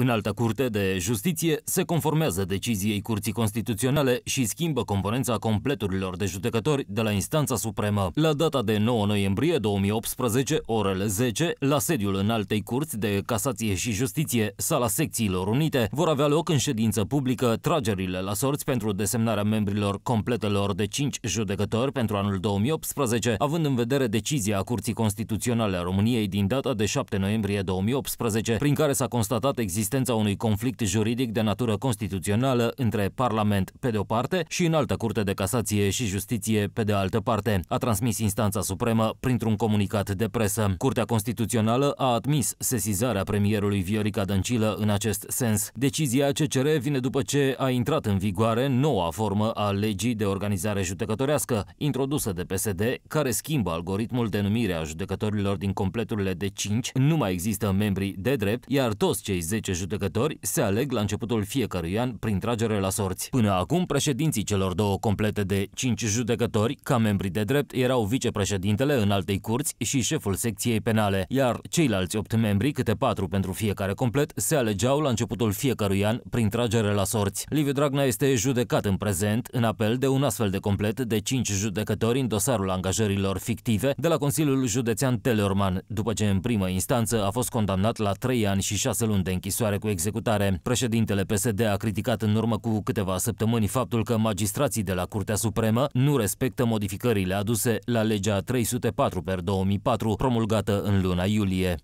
În alta curte de justiție se conformează deciziei Curții Constituționale și schimbă componența completurilor de judecători de la instanța supremă. La data de 9 noiembrie 2018, orele 10, la sediul înaltei curți de casație și justiție, sala secțiilor unite, vor avea loc în ședință publică tragerile la sorți pentru desemnarea membrilor completelor de 5 judecători pentru anul 2018, având în vedere decizia Curții Constituționale a României din data de 7 noiembrie 2018, prin care s-a constatat existența existența unui conflict juridic de natură constituțională între Parlament pe de o parte și în altă Curte de Casație și Justiție pe de altă parte, a transmis instanța supremă printr-un comunicat de presă. Curtea Constituțională a admis sesizarea premierului Viorica Dăncilă în acest sens. Decizia CCR vine după ce a intrat în vigoare noua formă a legii de organizare judecătorească, introdusă de PSD, care schimbă algoritmul de numire a judecătorilor din completurile de 5, nu mai există membrii de drept, iar toți cei 10 judecători se aleg la începutul fiecărui an prin tragere la sorți. Până acum, președinții celor două complete de cinci judecători, ca membri de drept, erau vicepreședintele în altei curți și șeful secției penale, iar ceilalți opt membri, câte patru pentru fiecare complet, se alegeau la începutul fiecărui an prin tragere la sorți. Liviu Dragnea este judecat în prezent în apel de un astfel de complet de cinci judecători în dosarul angajărilor fictive de la Consiliul Județean Teleorman, după ce în primă instanță a fost condamnat la trei ani și șase luni de închisoare scrisoare cu executare. Președintele PSD a criticat în urmă cu câteva săptămâni faptul că magistrații de la Curtea Supremă nu respectă modificările aduse la legea 304 per 2004, promulgată în luna iulie.